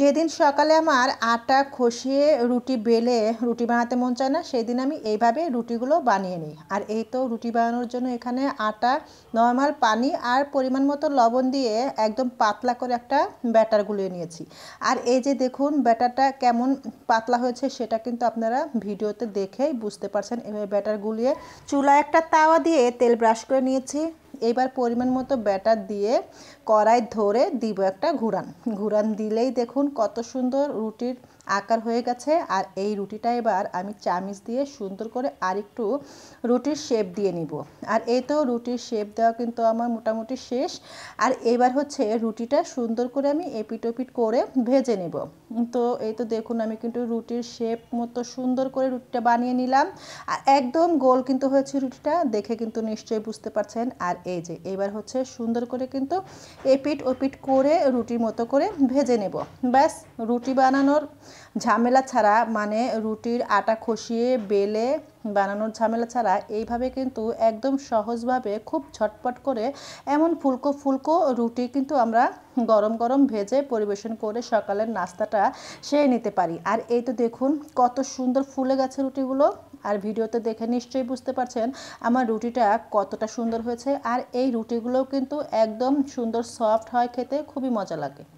যেদিন সকালে আমার আটা খসিয়ে রুটি বেলে রুটি বানাতে মন চায় না সেদিন আমি এইভাবে রুটিগুলো বানিয়ে নিই আর এই তো রুটি বানানোর জন্য এখানে আটা নর্মাল পানি আর পরিমাণ মতো লবণ দিয়ে একদম পাতলা করে একটা ব্যাটার গুলিয়ে নিয়েছি আর এই যে দেখুন ব্যাটারটা কেমন পাতলা হয়েছে সেটা কিন্তু আপনারা ভিডিওতে দেখেই বুঝতে পারছেন এভাবে ব্যাটার গুলিয়ে চুলা একটা তাওয়া দিয়ে তেল ব্রাশ করে নিয়েছি এবার পরিমাণ মতো ব্যাটার দিয়ে কড়াই ধরে দিব একটা ঘুরান ঘুরান দিলেই দেখুন কত সুন্দর রুটির আকার হয়ে গেছে আর এই রুটিটা এবার আমি চামিচ দিয়ে সুন্দর করে আরেকটু রুটির শেপ দিয়ে নিব আর এই তো রুটির শেপ দেওয়া কিন্তু আমার মোটামুটি শেষ আর এবার হচ্ছে রুটিটা সুন্দর করে আমি এপিটোপিট করে ভেজে নেব তো এই তো দেখুন আমি কিন্তু রুটির শেপ মতো সুন্দর করে রুটিটা বানিয়ে নিলাম আর একদম গোল কিন্তু হয়েছে রুটিটা দেখে কিন্তু নিশ্চয়ই বুঝতে পারছেন আর এই যে এবার হচ্ছে সুন্দর করে কিন্তু এপিট ওপিট করে রুটির মতো করে ভেজে নেব ব্যাস রুটি বানানোর ঝামেলা ছাড়া মানে রুটির আটা খসিয়ে বেলে বানানোর ঝামেলা ছাড়া এইভাবে কিন্তু একদম সহজভাবে খুব ছটপট করে এমন ফুলকো ফুলকো রুটি কিন্তু আমরা গরম গরম ভেজে পরিবেশন করে সকালের নাস্তাটা সেরে নিতে পারি আর এই তো দেখুন কত সুন্দর ফুলে গেছে রুটিগুলো আর ভিডিওতে দেখে নিশ্চয়ই বুঝতে পারছেন আমার রুটিটা কতটা সুন্দর হয়েছে আর এই রুটিগুলোও কিন্তু একদম সুন্দর সফট হয় খেতে খুবই মজা লাগে